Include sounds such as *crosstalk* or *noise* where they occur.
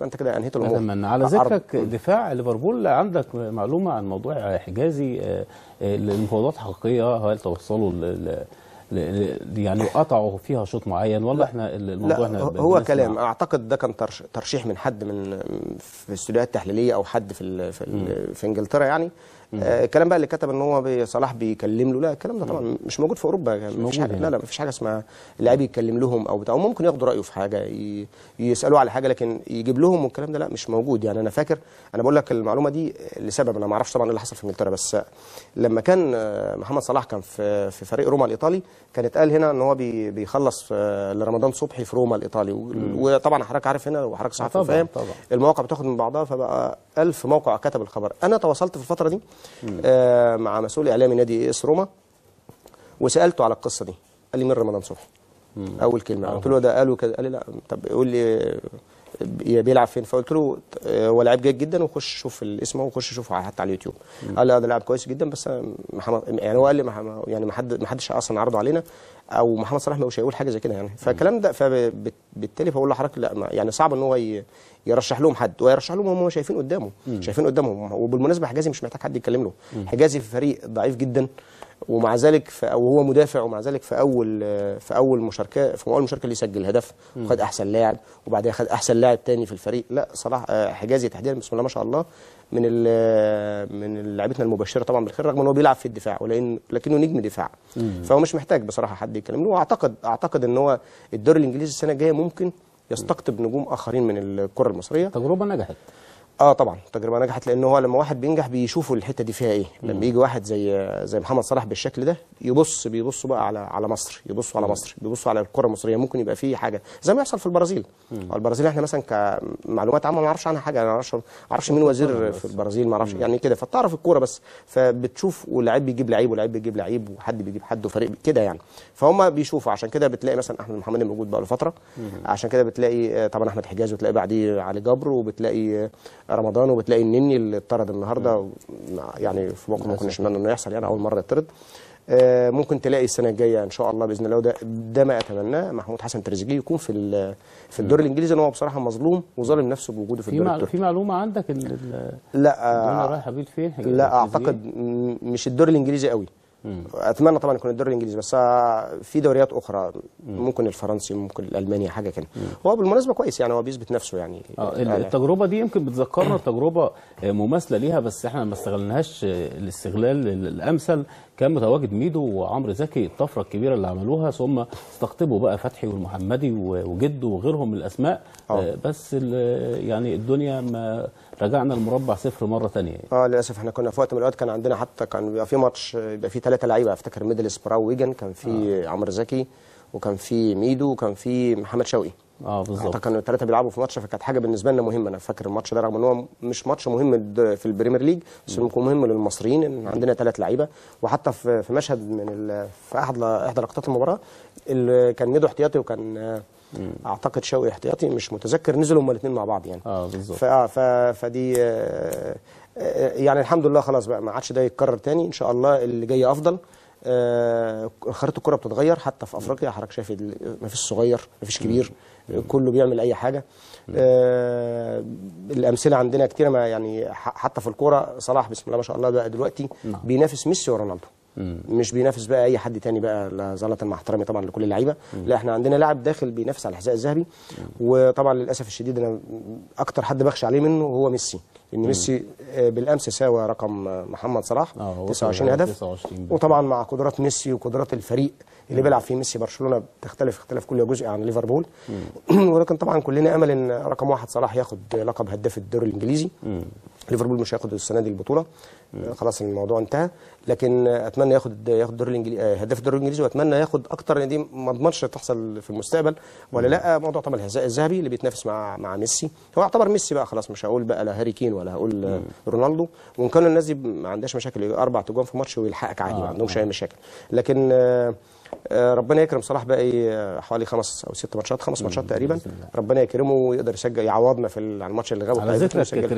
فانت كده انهيت الامور اتمنى على ذكرك دفاع ليفربول عندك معلومه عن موضوع حجازي المفاوضات آه، آه، حقيقيه هل توصلوا يعني قطعوا فيها شوط معين ولا احنا الموضوع احنا هو كلام اعتقد ده كان ترشيح من حد من في الاستوديوهات التحليليه او حد في في, في انجلترا يعني آه، الكلام بقى اللي كتب ان هو صلاح بيكلم له لا الكلام ده طبعا مش موجود في اوروبا يعني مش حاجه لا لا مفيش حاجه اسمها اللاعب يتكلم لهم او بتاع ممكن ياخدوا رايه في حاجه يسالوه على حاجه لكن يجيب لهم والكلام ده لا مش موجود يعني انا فاكر انا بقول لك المعلومه دي لسبب انا ما اعرفش طبعا ايه اللي حصل في انجلترا بس لما كان آه، محمد صلاح كان في في فريق روما الايطالي كان اتقال هنا ان هو بي بيخلص لرمضان صبحي في روما الايطالي وطبعا حضرتك عارف هنا وحضرتك صحفي فاهم المواقع بتاخد من بعضها فبقى 1000 موقع كتب الخبر انا تواصلت في الفتره دي آه، مع مسؤول اعلامي نادي اس روما وسالته على القصه دي قال لي من رمضان صبحي اول كلمه قلت له ده قالوا كده قال لي لا طب قول لي بيلعب فين فقلت له آه، هو لعيب جيد جدا وخش شوف الاسم وخش شوفه حتى على اليوتيوب مم. قال لا آه، ده لاعب كويس جدا بس آه، محمد يعني هو قال لي يعني ما ما حدش اصلا عرضه علينا او محمد صلاح مش هيقول حاجه زي كده يعني فالكلام ده فبالتالي فبقول لحضرتك لا يعني صعب ان هو يرشح لهم حد ويرشح لهم هم شايفين قدامه مم. شايفين قدامهم وبالمناسبه حجازي مش محتاج حد يتكلم له مم. حجازي في فريق ضعيف جدا ومع ذلك او هو مدافع ومع ذلك في اول في اول مشاركه في اول مشاركه اللي سجل هدف وخد احسن لاعب وبعدها خد احسن لاعب تاني في الفريق لا صلاح آه، حجازي تحديدا بسم الله ما شاء الله من آه، من لعيبتنا المبشره طبعا بالخير رغم ان هو بيلعب في الدفاع ولكن لكنه نجم دفاع فهو مش محتاج بصراحه حد يتكلم له واعتقد اعتقد ان هو الدوري الانجليزي السنه الجايه ممكن يستقطب نجوم اخرين من الكره المصريه تجربه نجحت اه طبعا تجربه نجحت لان هو لما واحد بينجح بيشوفوا الحته دي فيها ايه لما يجي واحد زي زي محمد صلاح بالشكل ده يبص بيبصوا بقى على على مصر يبصوا على مصر بيبصوا على الكره المصريه ممكن يبقى فيه حاجه زي ما يحصل في البرازيل مم. البرازيل احنا مثلا كمعلومات عامه ما اعرفش عنها حاجه انا ما اعرفش اعرفش مين وزير في البرازيل ما اعرفش يعني كده فتعرف الكوره بس فبتشوف ولاعيب بيجيب لعيب ولاعيب بيجيب لعيب وحد بيجيب حد وفريق كده يعني فهم بيشوفوا عشان كده بتلاقي مثلا احمد محمد موجود بقى له فتره عشان كده بتلاقي آه، طبعا احمد حجاز وتلاقي بعديه علي جبر وبتلاقي آه، رمضان وبتلاقي النني اللي اتطرد النهارده يعني في موقف ما كناش نتمنى انه يحصل يعني اول مره يطرد آه، ممكن تلاقي السنه الجايه ان شاء الله باذن الله وده ده ما اتمناه محمود حسن تريزيجيه يكون في في الدوري الانجليزي ان هو بصراحه مظلوم وظالم نفسه بوجوده في الدوري التركي في معلومه عندك ان لا آه، رايح بيه فين لا اعتقد مش الدوري الانجليزي قوي اتمنى طبعا يكون الدوري الانجليزي بس آه، في دوريات اخرى ممكن الفرنسي ممكن الالماني حاجه كده هو بالمناسبه كويس يعني هو بيثبت نفسه يعني آه يعني التجربه دي يمكن بتذكرنا تجربه آه، مماثله ليها بس احنا ما استغلناهاش آه، الاستغلال الامثل كان متواجد ميدو وعمرو زكي الطفره الكبيره اللي عملوها ثم استقطبوا بقى فتحي والمحمدي وجده وغيرهم من الاسماء أوه. بس يعني الدنيا ما رجعنا المربع صفر مره ثانيه اه للاسف احنا كنا في وقت من الاوقات كان عندنا حتى كان بيبقى في ماتش بيبقى في ثلاثه لعيبه افتكر ميدل سبراو ويجن كان في آه. عمرو زكي وكان في ميدو وكان في محمد شوقي اه بالظبط اعتقد كانوا الثلاثه بيلعبوا في ماتش فكانت حاجه بالنسبه لنا مهمه انا فاكر الماتش ده رغم ان هو مش ماتش مهم في البريمير ليج بس مهم للمصريين ان عندنا ثلاث لعيبه وحتى في مشهد من في احد احدى لقطات المباراه اللي كان ميدو احتياطي وكان اعتقد شوقي احتياطي مش متذكر نزلوا هما الاثنين مع بعض يعني اه بالظبط فدي آه، آه، يعني الحمد لله خلاص بقى ما عادش ده يتكرر تاني ان شاء الله اللي جاي افضل آه، خريطه الكره بتتغير حتى في افريقيا حضرتك شايف ما فيش صغير ما فيش كبير كله بيعمل اي حاجه آه، الامثله عندنا كتير ما يعني حتى في الكوره صلاح بسم الله ما شاء الله بقى دلوقتي نعم. بينافس ميسي ورونالدو مش بينافس بقى اي حد تاني بقى لا زلطا مع احترامي طبعا لكل اللعيبه لا احنا عندنا لاعب داخل بينافس على الحذاء الذهبي وطبعا للاسف الشديد انا اكتر حد بخشى عليه منه هو ميسي لان ميسي آه، بالامس ساوى رقم آه، محمد صلاح 29 آه، هدف وطبعا مع قدرات ميسي وقدرات الفريق اللي بيلعب فيه ميسي برشلونه بتختلف اختلاف كل جزء عن ليفربول *clears throat* ولكن طبعا كلنا امل ان رقم واحد صلاح ياخد لقب هداف الدوري الانجليزي ليفربول مش هياخد السنه دي البطوله نعم. خلاص الموضوع انتهى لكن اتمنى ياخد ياخد الدوري الانجليزي آه، هداف الدوري الانجليزي واتمنى ياخد اكتر يعني دي ما اضمنش تحصل في المستقبل ولا نعم. لا موضوع طبعا الذهبي اللي بيتنافس مع مع ميسي هو يعتبر ميسي بقى خلاص مش هقول بقى لا هاري كين ولا هقول نعم. رونالدو وان كان الناس دي ما عندهاش مشاكل اربع تجوان في ماتش ويلحقك عادي ما آه، عندهمش آه. اي مشاكل لكن ربنا يكرم صلاح بقى إيه، حوالي خمس او ست ماتشات خمس ماتشات تقريبا ربنا يكرمه ويقدر يسجل يعوضنا في الماتش اللي غاب على ذكر